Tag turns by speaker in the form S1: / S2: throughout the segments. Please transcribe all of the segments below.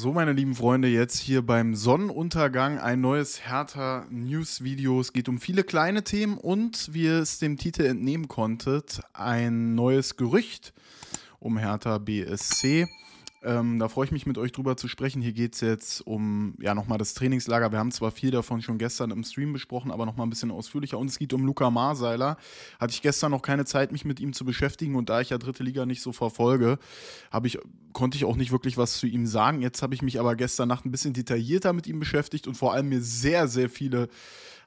S1: So, meine lieben Freunde, jetzt hier beim Sonnenuntergang ein neues Hertha News Video. Es geht um viele kleine Themen und, wie ihr es dem Titel entnehmen konntet, ein neues Gerücht um Hertha BSC. Ähm, da freue ich mich mit euch drüber zu sprechen. Hier geht es jetzt um ja nochmal das Trainingslager. Wir haben zwar viel davon schon gestern im Stream besprochen, aber nochmal ein bisschen ausführlicher. Und es geht um Luca Marseiler. Hatte ich gestern noch keine Zeit, mich mit ihm zu beschäftigen und da ich ja dritte Liga nicht so verfolge, ich, konnte ich auch nicht wirklich was zu ihm sagen. Jetzt habe ich mich aber gestern Nacht ein bisschen detaillierter mit ihm beschäftigt und vor allem mir sehr, sehr viele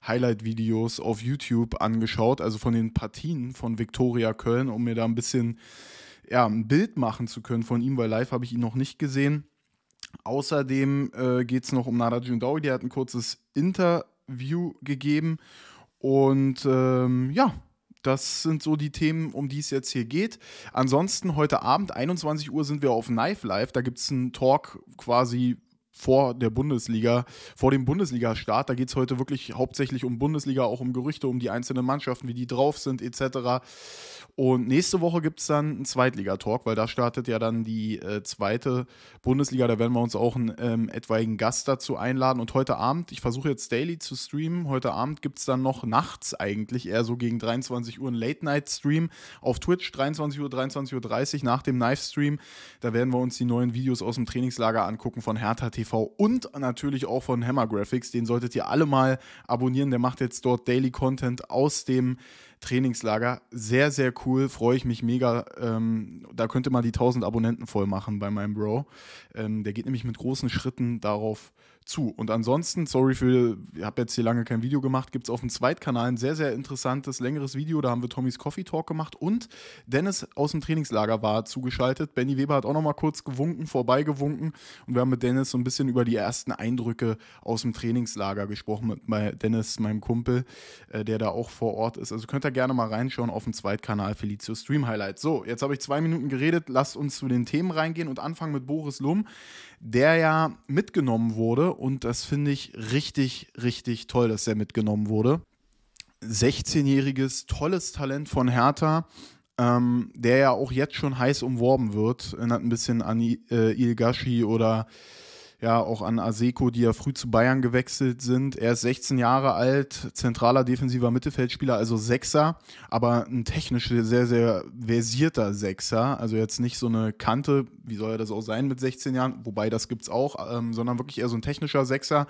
S1: Highlight-Videos auf YouTube angeschaut, also von den Partien von Viktoria Köln, um mir da ein bisschen ja, ein Bild machen zu können von ihm, weil live habe ich ihn noch nicht gesehen. Außerdem äh, geht es noch um Nara Jundawi, der hat ein kurzes Interview gegeben. Und ähm, ja, das sind so die Themen, um die es jetzt hier geht. Ansonsten heute Abend, 21 Uhr, sind wir auf Knife Live. Da gibt es einen Talk quasi vor der Bundesliga, vor dem Bundesliga-Start. Da geht es heute wirklich hauptsächlich um Bundesliga, auch um Gerüchte, um die einzelnen Mannschaften, wie die drauf sind, etc. Und nächste Woche gibt es dann einen Zweitliga-Talk, weil da startet ja dann die äh, zweite Bundesliga. Da werden wir uns auch einen ähm, etwaigen Gast dazu einladen. Und heute Abend, ich versuche jetzt daily zu streamen, heute Abend gibt es dann noch nachts eigentlich, eher so gegen 23 Uhr, einen Late-Night-Stream auf Twitch, 23 Uhr, 23.30 Uhr nach dem Live-Stream. Da werden wir uns die neuen Videos aus dem Trainingslager angucken von Hertha TV und natürlich auch von Hammer Graphics. Den solltet ihr alle mal abonnieren. Der macht jetzt dort Daily Content aus dem Trainingslager. Sehr, sehr cool. Freue ich mich mega. Ähm, da könnte man die 1000 Abonnenten voll machen bei meinem Bro. Ähm, der geht nämlich mit großen Schritten darauf zu. Und ansonsten, sorry für, ich habe jetzt hier lange kein Video gemacht, gibt es auf dem Zweitkanal ein sehr, sehr interessantes, längeres Video. Da haben wir Tommys Coffee Talk gemacht und Dennis aus dem Trainingslager war zugeschaltet. Benny Weber hat auch nochmal kurz gewunken, vorbeigewunken. Und wir haben mit Dennis so ein bisschen über die ersten Eindrücke aus dem Trainingslager gesprochen. Mit Dennis, meinem Kumpel, äh, der da auch vor Ort ist. Also könnt ihr gerne mal reinschauen auf dem Zweitkanal Felicio Stream Highlights. So, jetzt habe ich zwei Minuten geredet. Lasst uns zu den Themen reingehen und anfangen mit Boris Lum, der ja mitgenommen wurde. Und das finde ich richtig, richtig toll, dass er mitgenommen wurde. 16-jähriges, tolles Talent von Hertha. Ähm, der ja auch jetzt schon heiß umworben wird. Erinnert ein bisschen an I äh, Ilgashi oder ja auch an Aseko, die ja früh zu Bayern gewechselt sind. Er ist 16 Jahre alt, zentraler defensiver Mittelfeldspieler, also Sechser, aber ein technisch sehr, sehr versierter Sechser. Also jetzt nicht so eine Kante, wie soll er das auch sein mit 16 Jahren, wobei das gibt es auch, ähm, sondern wirklich eher so ein technischer Sechser,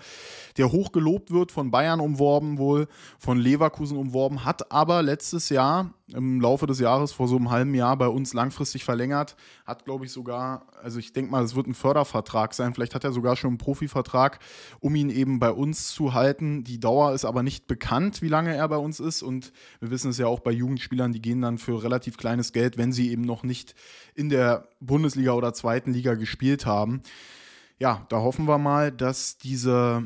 S1: der hoch gelobt wird, von Bayern umworben wohl, von Leverkusen umworben, hat aber letztes Jahr im Laufe des Jahres vor so einem halben Jahr bei uns langfristig verlängert, hat glaube ich sogar, also ich denke mal, es wird ein Fördervertrag sein, vielleicht hat er sogar sogar schon einen Profivertrag, um ihn eben bei uns zu halten. Die Dauer ist aber nicht bekannt, wie lange er bei uns ist. Und wir wissen es ja auch bei Jugendspielern, die gehen dann für relativ kleines Geld, wenn sie eben noch nicht in der Bundesliga oder zweiten Liga gespielt haben. Ja, da hoffen wir mal, dass diese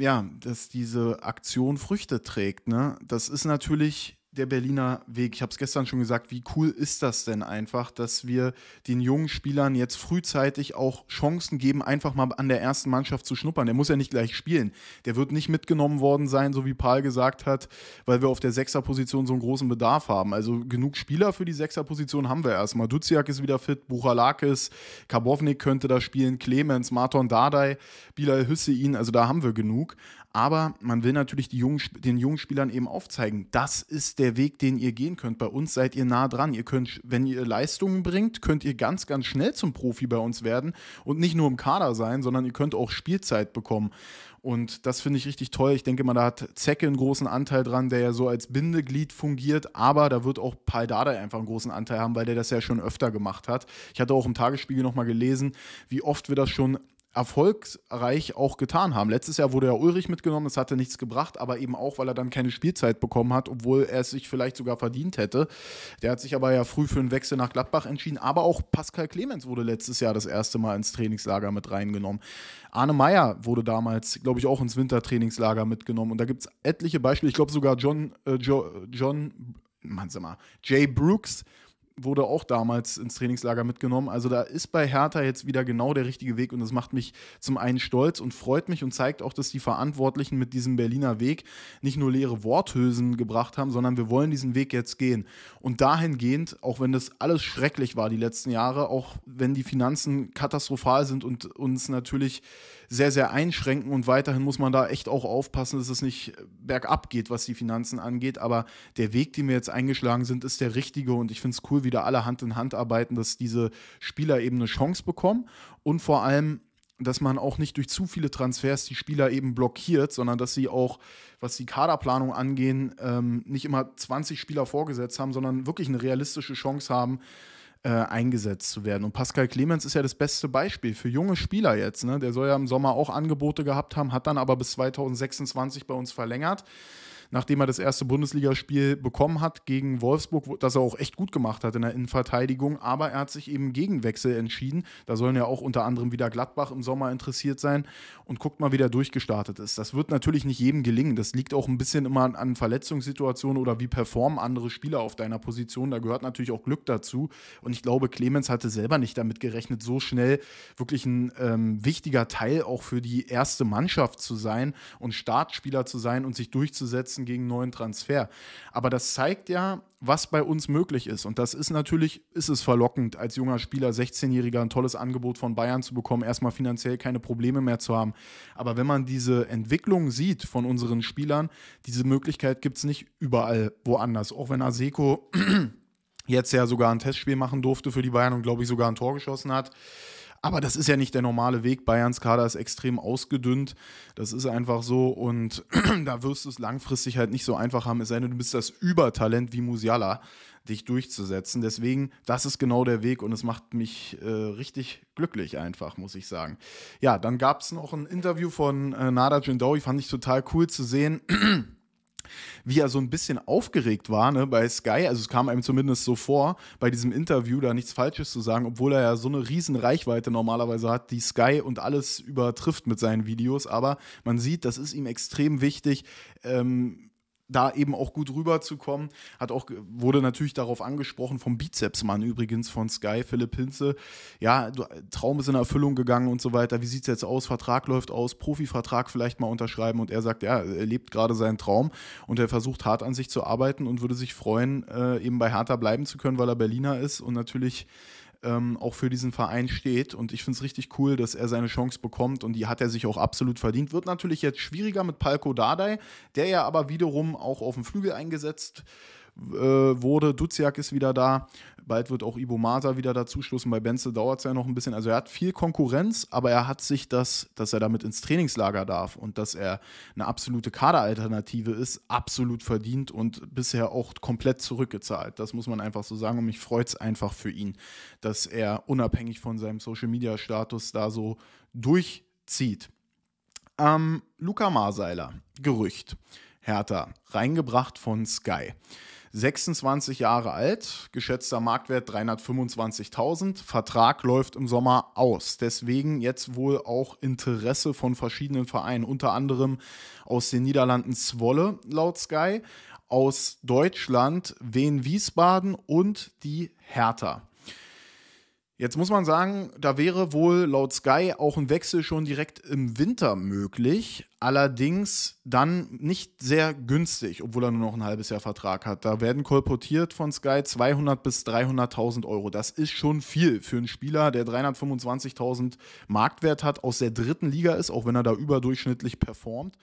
S1: ja, dass diese Aktion Früchte trägt. Ne? Das ist natürlich der Berliner Weg. Ich habe es gestern schon gesagt, wie cool ist das denn einfach, dass wir den jungen Spielern jetzt frühzeitig auch Chancen geben, einfach mal an der ersten Mannschaft zu schnuppern. Der muss ja nicht gleich spielen. Der wird nicht mitgenommen worden sein, so wie Paul gesagt hat, weil wir auf der Sechserposition so einen großen Bedarf haben. Also genug Spieler für die Sechserposition haben wir erstmal. Duziak ist wieder fit, Buchalakis, Karbovnik könnte da spielen, Clemens, Marton Dardai, Bilal Hüssein, also da haben wir genug. Aber man will natürlich jungen, den jungen Spielern eben aufzeigen, das ist der Weg, den ihr gehen könnt. Bei uns seid ihr nah dran. Ihr könnt, wenn ihr Leistungen bringt, könnt ihr ganz, ganz schnell zum Profi bei uns werden und nicht nur im Kader sein, sondern ihr könnt auch Spielzeit bekommen. Und das finde ich richtig toll. Ich denke mal, da hat Zecke einen großen Anteil dran, der ja so als Bindeglied fungiert, aber da wird auch Dada einfach einen großen Anteil haben, weil der das ja schon öfter gemacht hat. Ich hatte auch im Tagesspiegel nochmal gelesen, wie oft wir das schon erfolgreich auch getan haben. Letztes Jahr wurde ja Ulrich mitgenommen, das hatte nichts gebracht, aber eben auch, weil er dann keine Spielzeit bekommen hat, obwohl er es sich vielleicht sogar verdient hätte. Der hat sich aber ja früh für einen Wechsel nach Gladbach entschieden, aber auch Pascal Clemens wurde letztes Jahr das erste Mal ins Trainingslager mit reingenommen. Arne Meyer wurde damals, glaube ich, auch ins Wintertrainingslager mitgenommen und da gibt es etliche Beispiele. Ich glaube sogar John, äh, jo, John, Mann, sag mal, Jay Brooks, wurde auch damals ins Trainingslager mitgenommen. Also da ist bei Hertha jetzt wieder genau der richtige Weg und das macht mich zum einen stolz und freut mich und zeigt auch, dass die Verantwortlichen mit diesem Berliner Weg nicht nur leere Worthülsen gebracht haben, sondern wir wollen diesen Weg jetzt gehen. Und dahingehend, auch wenn das alles schrecklich war die letzten Jahre, auch wenn die Finanzen katastrophal sind und uns natürlich sehr, sehr einschränken und weiterhin muss man da echt auch aufpassen, dass es nicht bergab geht, was die Finanzen angeht. Aber der Weg, den wir jetzt eingeschlagen sind, ist der richtige und ich finde es cool, wie da alle Hand in Hand arbeiten, dass diese Spieler eben eine Chance bekommen und vor allem dass man auch nicht durch zu viele Transfers die Spieler eben blockiert, sondern dass sie auch, was die Kaderplanung angeht, ähm, nicht immer 20 Spieler vorgesetzt haben, sondern wirklich eine realistische Chance haben, äh, eingesetzt zu werden. Und Pascal Clemens ist ja das beste Beispiel für junge Spieler jetzt. Ne? Der soll ja im Sommer auch Angebote gehabt haben, hat dann aber bis 2026 bei uns verlängert nachdem er das erste Bundesligaspiel bekommen hat gegen Wolfsburg, das er auch echt gut gemacht hat in der Innenverteidigung. Aber er hat sich eben gegen Wechsel entschieden. Da sollen ja auch unter anderem wieder Gladbach im Sommer interessiert sein. Und guckt mal, wie der durchgestartet ist. Das wird natürlich nicht jedem gelingen. Das liegt auch ein bisschen immer an, Verletzungssituationen oder wie performen andere Spieler auf deiner Position. Da gehört natürlich auch Glück dazu. Und ich glaube, Clemens hatte selber nicht damit gerechnet, so schnell wirklich ein ähm, wichtiger Teil auch für die erste Mannschaft zu sein und Startspieler zu sein und sich durchzusetzen auswechseln gegen neuen Transfer. Aber das zeigt ja, was bei uns möglich ist. Und das ist natürlich, ist es verlockend, als junger Spieler, 16-Jähriger, ein tolles Angebot von Bayern zu bekommen, erstmal finanziell keine Probleme mehr zu haben. Aber wenn man diese Entwicklung sieht von unseren Spielern, diese Möglichkeit gibt es nicht überall woanders. Auch wenn Aseko jetzt ja sogar ein Testspiel machen durfte für die Bayern und, glaube ich, sogar ein Tor geschossen hat. Aber das ist ja nicht der normale Weg. Bayerns Kader ist extrem ausgedünnt. Das ist einfach so. Und da wirst du es langfristig halt nicht so einfach haben, es sei denn, du bist das Übertalent wie Musiala, dich durchzusetzen. Deswegen, das ist genau der Weg und es macht mich äh, richtig glücklich einfach, muss ich sagen. Ja, dann gab es noch ein Interview von äh, Nada Jindawi, fand ich total cool zu sehen. wie er so ein bisschen aufgeregt war ne, bei Sky, also es kam einem zumindest so vor, bei diesem Interview da nichts Falsches zu sagen, obwohl er ja so eine riesen Reichweite normalerweise hat, die Sky und alles übertrifft mit seinen Videos, aber man sieht, das ist ihm extrem wichtig, ähm, da eben auch gut rüberzukommen. Hat auch, wurde natürlich darauf angesprochen, vom Bizepsmann übrigens von Sky, Philipp Hinze. Ja, Traum ist in Erfüllung gegangen und so weiter. Wie sieht es jetzt aus? Vertrag läuft aus, Profivertrag vielleicht mal unterschreiben. Und er sagt, ja, er lebt gerade seinen Traum und er versucht hart an sich zu arbeiten und würde sich freuen, äh, eben bei Hertha bleiben zu können, weil er Berliner ist und natürlich ähm, auch für diesen Verein steht. Und ich finde es richtig cool, dass er seine Chance bekommt und die hat er sich auch absolut verdient. Wird natürlich jetzt schwieriger mit Palko Dardai, der ja aber wiederum auch auf dem Flügel eingesetzt wird äh, wurde. Duziak ist wieder da. Bald wird auch Ibo Mata wieder dazustoßen. Bei Benzel dauert es ja noch ein bisschen. Also er hat viel Konkurrenz, aber er hat sich das, dass er damit ins Trainingslager darf und dass er eine absolute Kaderalternative ist, absolut verdient und bisher auch komplett zurückgezahlt. Das muss man einfach so sagen. Und mich freut es einfach für ihn, dass er unabhängig von seinem Social-Media-Status da so durchzieht. Ähm, Luca Marseiler, Gerücht. Hertha, reingebracht von Sky. 26 Jahre alt, geschätzter Marktwert 325.000. Vertrag läuft im Sommer aus. Deswegen jetzt wohl auch Interesse von verschiedenen Vereinen, unter anderem aus den Niederlanden Zwolle laut Sky, aus Deutschland Wien Wiesbaden und die Hertha. Jetzt muss man sagen, da wäre wohl laut Sky auch ein Wechsel schon direkt im Winter möglich, allerdings dann nicht sehr günstig, obwohl er nur noch ein halbes Jahr Vertrag hat. Da werden kolportiert von Sky 200 bis 300.000 Euro. Das ist schon viel für einen Spieler, der 325.000 Marktwert hat, aus der dritten Liga ist, auch wenn er da überdurchschnittlich performt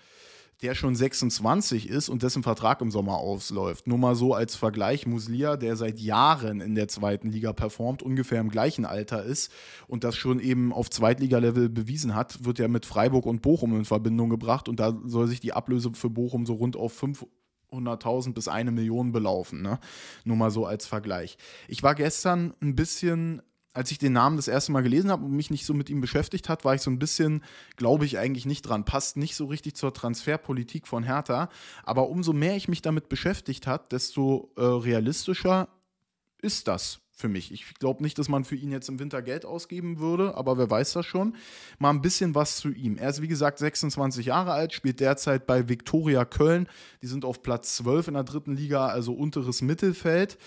S1: der schon 26 ist und dessen Vertrag im Sommer ausläuft. Nur mal so als Vergleich, Muslia, der seit Jahren in der zweiten Liga performt, ungefähr im gleichen Alter ist und das schon eben auf Zweitliga-Level bewiesen hat, wird ja mit Freiburg und Bochum in Verbindung gebracht und da soll sich die Ablöse für Bochum so rund auf 5 100.000 bis eine Million belaufen. Ne? Nur mal so als Vergleich. Ich war gestern ein bisschen als ich den Namen das erste Mal gelesen habe und mich nicht so mit ihm beschäftigt hat, war ich so ein bisschen, glaube ich, eigentlich nicht dran. Passt nicht so richtig zur Transferpolitik von Hertha. Aber umso mehr ich mich damit beschäftigt hat, desto äh, realistischer ist das für mich. Ich glaube nicht, dass man für ihn jetzt im Winter Geld ausgeben würde, aber wer weiß das schon. Mal ein bisschen was zu ihm. Er ist, wie gesagt, 26 Jahre alt, spielt derzeit bei Viktoria Köln. Die sind auf Platz 12 in der dritten Liga, also unteres Mittelfeld.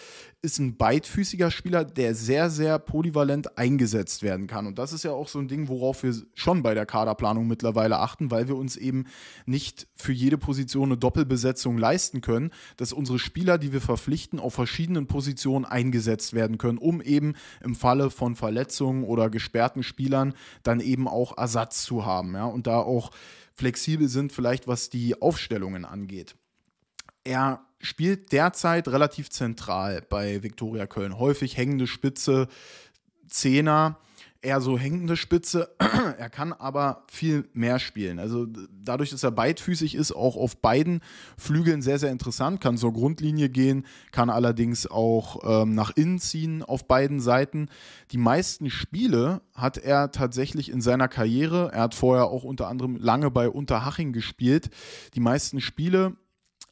S1: Ist ein beidfüßiger Spieler, der sehr, sehr polyvalent eingesetzt werden kann. Und das ist ja auch so ein Ding, worauf wir schon bei der Kaderplanung mittlerweile achten, weil wir uns eben nicht für jede Position eine Doppelbesetzung leisten können, dass unsere Spieler, die wir verpflichten, auf verschiedenen Positionen eingesetzt werden werden können, um eben im Falle von Verletzungen oder gesperrten Spielern dann eben auch Ersatz zu haben ja, und da auch flexibel sind, vielleicht was die Aufstellungen angeht. Er spielt derzeit relativ zentral bei Viktoria Köln. Häufig hängende Spitze, Zehner eher so hängende Spitze. er kann aber viel mehr spielen. Also dadurch, dass er beidfüßig ist, auch auf beiden Flügeln sehr, sehr interessant. Kann zur Grundlinie gehen, kann allerdings auch ähm, nach innen ziehen auf beiden Seiten. Die meisten Spiele hat er tatsächlich in seiner Karriere, er hat vorher auch unter anderem lange bei Unterhaching gespielt, die meisten Spiele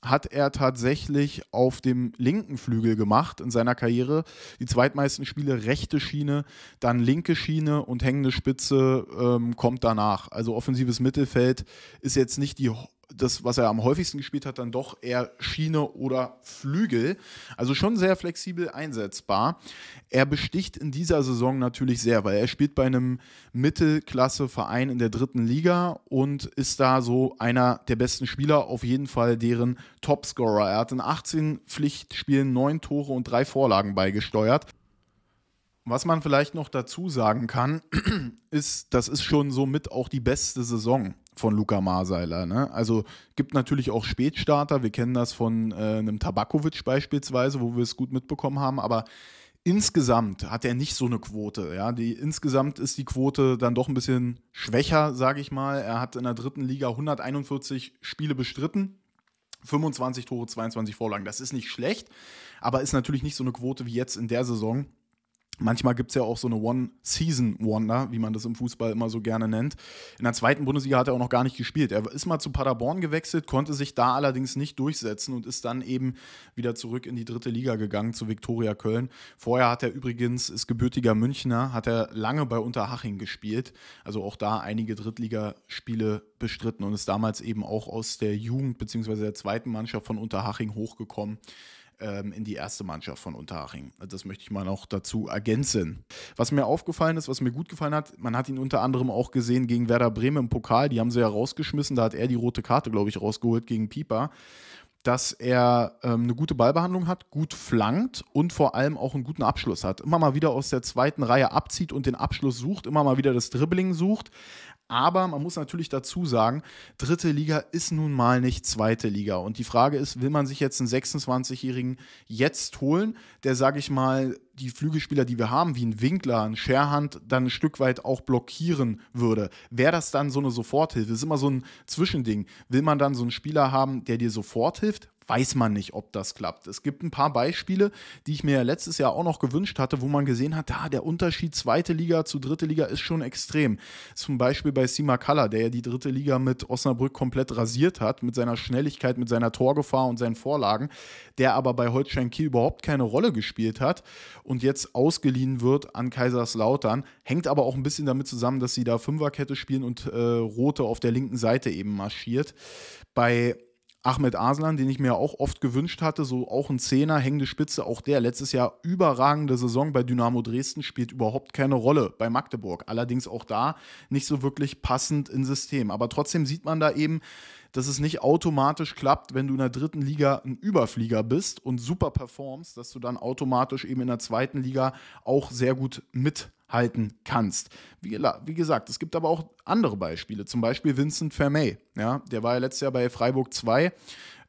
S1: hat er tatsächlich auf dem linken Flügel gemacht in seiner Karriere. Die zweitmeisten Spiele rechte Schiene, dann linke Schiene und hängende Spitze ähm, kommt danach. Also offensives Mittelfeld ist jetzt nicht die das, was er am häufigsten gespielt hat, dann doch eher Schiene oder Flügel. Also schon sehr flexibel einsetzbar. Er besticht in dieser Saison natürlich sehr, weil er spielt bei einem Mittelklasse-Verein in der dritten Liga und ist da so einer der besten Spieler, auf jeden Fall deren Topscorer. Er hat in 18 Pflichtspielen neun Tore und drei Vorlagen beigesteuert. Was man vielleicht noch dazu sagen kann, ist, das ist schon somit auch die beste Saison von Luca Marseiler. Ne? Also gibt natürlich auch Spätstarter, wir kennen das von äh, einem Tabakovic beispielsweise, wo wir es gut mitbekommen haben, aber insgesamt hat er nicht so eine Quote. Ja? Die, insgesamt ist die Quote dann doch ein bisschen schwächer, sage ich mal. Er hat in der dritten Liga 141 Spiele bestritten, 25 Tore, 22 Vorlagen. Das ist nicht schlecht, aber ist natürlich nicht so eine Quote wie jetzt in der Saison. Manchmal gibt es ja auch so eine One-Season-Wonder, wie man das im Fußball immer so gerne nennt. In der zweiten Bundesliga hat er auch noch gar nicht gespielt. Er ist mal zu Paderborn gewechselt, konnte sich da allerdings nicht durchsetzen und ist dann eben wieder zurück in die dritte Liga gegangen, zu Viktoria Köln. Vorher hat er übrigens, ist gebürtiger Münchner, hat er lange bei Unterhaching gespielt. Also auch da einige Drittligaspiele bestritten und ist damals eben auch aus der Jugend bzw. der zweiten Mannschaft von Unterhaching hochgekommen ähm, in die erste Mannschaft von Unterhaching. Das möchte ich mal noch dazu ergänzen. Was mir aufgefallen ist, was mir gut gefallen hat, man hat ihn unter anderem auch gesehen gegen Werder Bremen im Pokal. Die haben sie ja rausgeschmissen. Da hat er die rote Karte, glaube ich, rausgeholt gegen Pieper dass er ähm, eine gute Ballbehandlung hat, gut flankt und vor allem auch einen guten Abschluss hat. Immer mal wieder aus der zweiten Reihe abzieht und den Abschluss sucht, immer mal wieder das Dribbling sucht. Aber man muss natürlich dazu sagen, dritte Liga ist nun mal nicht zweite Liga. Und die Frage ist, will man sich jetzt einen 26-Jährigen jetzt holen, der, sage ich mal, die Flügelspieler, die wir haben, wie ein Winkler, ein Scherhand, dann ein Stück weit auch blockieren würde? Wäre das dann so eine Soforthilfe? Das ist immer so ein Zwischending. Will man dann so einen Spieler haben, der dir sofort hilft? weiß man nicht, ob das klappt. Es gibt ein paar Beispiele, die ich mir letztes Jahr auch noch gewünscht hatte, wo man gesehen hat, da der Unterschied zweite Liga zu dritte Liga ist schon extrem. Zum Beispiel bei Sima Kalla, der ja die dritte Liga mit Osnabrück komplett rasiert hat, mit seiner Schnelligkeit, mit seiner Torgefahr und seinen Vorlagen, der aber bei Holstein Kiel überhaupt keine Rolle gespielt hat und jetzt ausgeliehen wird an Kaiserslautern. Hängt aber auch ein bisschen damit zusammen, dass sie da Fünferkette spielen und äh, Rote auf der linken Seite eben marschiert. Bei Ahmed Aslan, den ich mir auch oft gewünscht hatte, so auch ein Zehner, hängende Spitze, auch der letztes Jahr überragende Saison bei Dynamo Dresden, spielt überhaupt keine Rolle bei Magdeburg. Allerdings auch da nicht so wirklich passend in System. Aber trotzdem sieht man da eben, dass es nicht automatisch klappt, wenn du in der dritten Liga ein Überflieger bist und super performst, dass du dann automatisch eben in der zweiten Liga auch sehr gut mit halten kannst. Wie, wie, gesagt, es gibt aber auch andere Beispiele, zum Beispiel Vincent Vermey. Ja, der war ja letztes Jahr bei Freiburg 2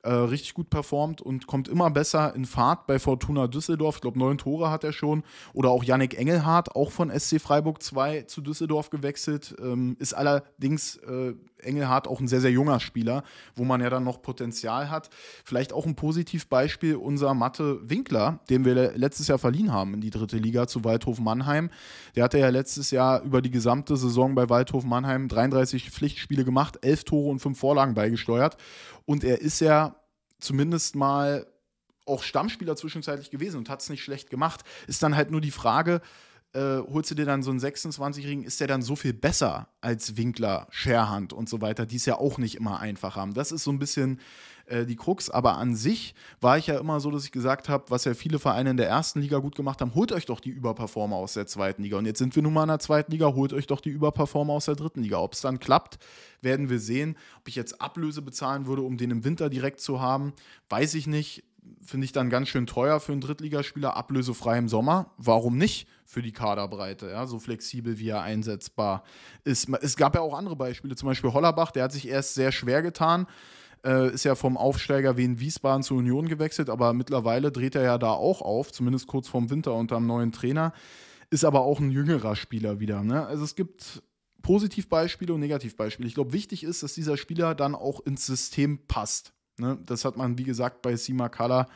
S1: äh, richtig gut performt und kommt immer besser in Fahrt bei Fortuna Düsseldorf. Ich glaube, neun Tore hat er schon. Oder auch Yannick Engelhardt, auch von SC Freiburg 2 zu Düsseldorf gewechselt, ähm, ist allerdings äh, Engelhardt auch ein sehr, sehr junger Spieler, wo man ja dann noch Potenzial hat. Vielleicht auch ein Positivbeispiel unser Mathe Winkler, den wir letztes Jahr verliehen haben in die dritte Liga zu Waldhof Mannheim. Der hatte ja letztes Jahr über die gesamte Saison bei Waldhof Mannheim 33 Pflichtspiele gemacht, 11 Tore und 5 Vorlagen beigesteuert. Und er ist ja zumindest mal auch Stammspieler zwischenzeitlich gewesen und hat es nicht schlecht gemacht. Ist dann halt nur die Frage, äh, holst du dir dann so einen 26-Jährigen, ist der dann so viel besser als Winkler, Scherhand und so weiter, die es ja auch nicht immer einfach haben. Das ist so ein bisschen äh, die Krux. Aber an sich war ich ja immer so, dass ich gesagt habe, was ja viele Vereine in der ersten Liga gut gemacht haben, holt euch doch die Überperformer aus der zweiten Liga. Und jetzt sind wir nun mal in der zweiten Liga, holt euch doch die Überperformer aus der dritten Liga. Ob es dann klappt, werden wir sehen. Ob ich jetzt Ablöse bezahlen würde, um den im Winter direkt zu haben, weiß ich nicht finde ich dann ganz schön teuer für einen Drittligaspieler, ablösefrei im Sommer. Warum nicht für die Kaderbreite, ja, so flexibel wie er einsetzbar ist. Es gab ja auch andere Beispiele, zum Beispiel Hollerbach, der hat sich erst sehr schwer getan, äh, ist ja vom Aufsteiger Wien Wiesbaden zur Union gewechselt, aber mittlerweile dreht er ja da auch auf, zumindest kurz vorm Winter unter einem neuen Trainer, ist aber auch ein jüngerer Spieler wieder. Ne? Also es gibt Positivbeispiele und Negativbeispiele. Ich glaube, wichtig ist, dass dieser Spieler dann auch ins System passt. Ne? Das hat man, wie gesagt, bei Sima Kala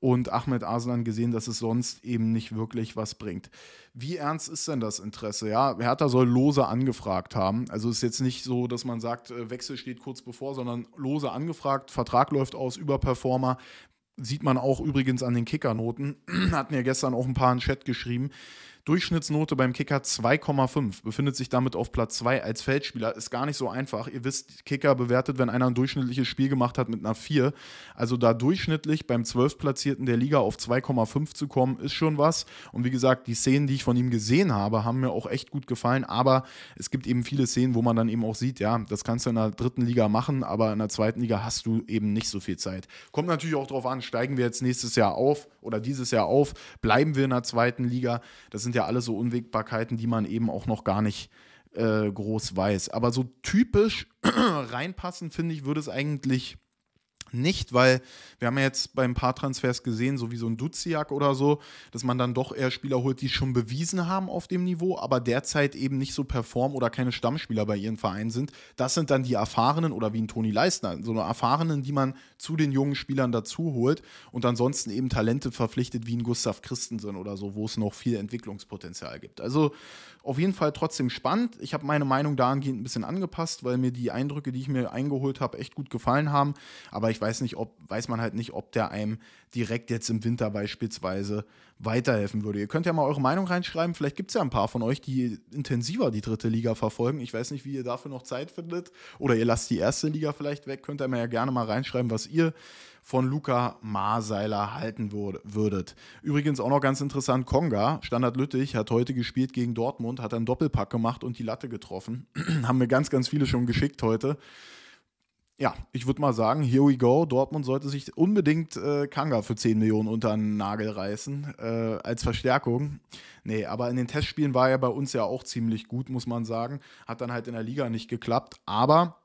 S1: und Ahmed Arslan gesehen, dass es sonst eben nicht wirklich was bringt. Wie ernst ist denn das Interesse? Ja, Hertha soll lose angefragt haben. Also ist jetzt nicht so, dass man sagt, äh, Wechsel steht kurz bevor, sondern lose angefragt, Vertrag läuft aus, Überperformer. Sieht man auch übrigens an den Kickernoten. Hatten ja gestern auch ein paar in Chat geschrieben. Durchschnittsnote beim Kicker 2,5, befindet sich damit auf Platz 2 als Feldspieler. Ist gar nicht so einfach. Ihr wisst, Kicker bewertet, wenn einer ein durchschnittliches Spiel gemacht hat mit einer 4. Also da durchschnittlich beim 12. Platzierten der Liga auf 2,5 zu kommen, ist schon was. Und wie gesagt, die Szenen, die ich von ihm gesehen habe, haben mir auch echt gut gefallen. Aber es gibt eben viele Szenen, wo man dann eben auch sieht, ja, das kannst du in der dritten Liga machen, aber in der zweiten Liga hast du eben nicht so viel Zeit. Kommt natürlich auch darauf an, steigen wir jetzt nächstes Jahr auf oder dieses Jahr auf, bleiben wir in der zweiten Liga. Das sind sind ja alle so Unwägbarkeiten, die man eben auch noch gar nicht äh, groß weiß. Aber so typisch reinpassen, finde ich, würde es eigentlich nicht, weil wir haben ja jetzt bei ein paar Transfers gesehen, so wie so ein Duziak oder so, dass man dann doch eher Spieler holt, die schon bewiesen haben auf dem Niveau, aber derzeit eben nicht so performen oder keine Stammspieler bei ihren Vereinen sind. Das sind dann die Erfahrenen oder wie ein Toni Leistner, so eine Erfahrenen, die man zu den jungen Spielern dazu holt und ansonsten eben Talente verpflichtet wie ein Gustav Christensen oder so, wo es noch viel Entwicklungspotenzial gibt. Also auf jeden Fall trotzdem spannend. Ich habe meine Meinung dahingehend ein bisschen angepasst, weil mir die Eindrücke, die ich mir eingeholt habe, echt gut gefallen haben. Aber ich weiß nicht, ob, weiß man halt nicht, ob der einem direkt jetzt im Winter beispielsweise weiterhelfen würde. Ihr könnt ja mal eure Meinung reinschreiben. Vielleicht gibt es ja ein paar von euch, die intensiver die dritte Liga verfolgen. Ich weiß nicht, wie ihr dafür noch Zeit findet. Oder ihr lasst die erste Liga vielleicht weg. Könnt ihr mir ja gerne mal reinschreiben, was ihr von Luca Marseiler halten würdet. Übrigens auch noch ganz interessant, Konga, Standard Lüttich, hat heute gespielt gegen Dortmund, hat einen Doppelpack gemacht und die Latte getroffen. Haben mir ganz, ganz viele schon geschickt heute ja, ich würde mal sagen, here we go. Dortmund sollte sich unbedingt äh, Kanga für 10 Millionen unter den Nagel reißen, äh, als Verstärkung. Nee, aber in den Testspielen war er bei uns ja auch ziemlich gut, muss man sagen. Hat dann halt in der Liga nicht geklappt, aber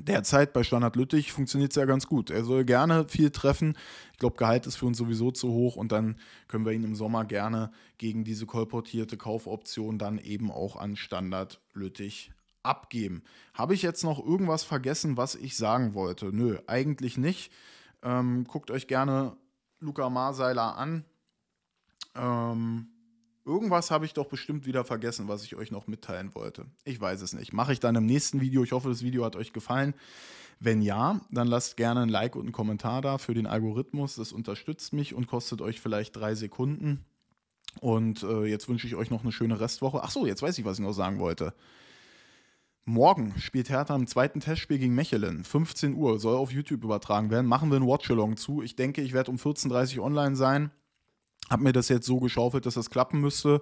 S1: derzeit bei Standard Lüttich funktioniert es ja ganz gut. Er soll gerne viel treffen. Ich glaube, Gehalt ist für uns sowieso zu hoch und dann können wir ihn im Sommer gerne gegen diese kolportierte Kaufoption dann eben auch an Standard Lüttich abgeben. Habe ich jetzt noch irgendwas vergessen, was ich sagen wollte? Nö, eigentlich nicht. Ähm, guckt euch gerne Luca Marseiler an. Ähm, irgendwas habe ich doch bestimmt wieder vergessen, was ich euch noch mitteilen wollte. Ich weiß es nicht. Mache ich dann im nächsten Video. Ich hoffe, das Video hat euch gefallen. Wenn ja, dann lasst gerne ein Like und einen Kommentar da für den Algorithmus. Das unterstützt mich und kostet euch vielleicht drei Sekunden. Und äh, jetzt wünsche ich euch noch eine schöne Restwoche. Ach so, jetzt weiß ich, was ich noch sagen wollte. Morgen spielt Hertha im zweiten Testspiel gegen Mechelen. 15 Uhr soll auf YouTube übertragen werden. Machen wir einen Watchalong zu. Ich denke, ich werde um 14.30 Uhr online sein. Hab mir das jetzt so geschaufelt, dass das klappen müsste.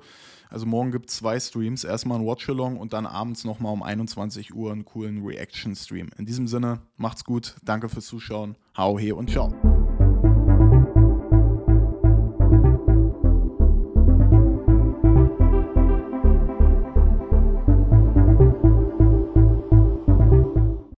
S1: Also morgen gibt es zwei Streams. Erstmal ein Watchalong und dann abends nochmal um 21 Uhr einen coolen Reaction-Stream. In diesem Sinne, macht's gut. Danke fürs Zuschauen. Hau he und ciao.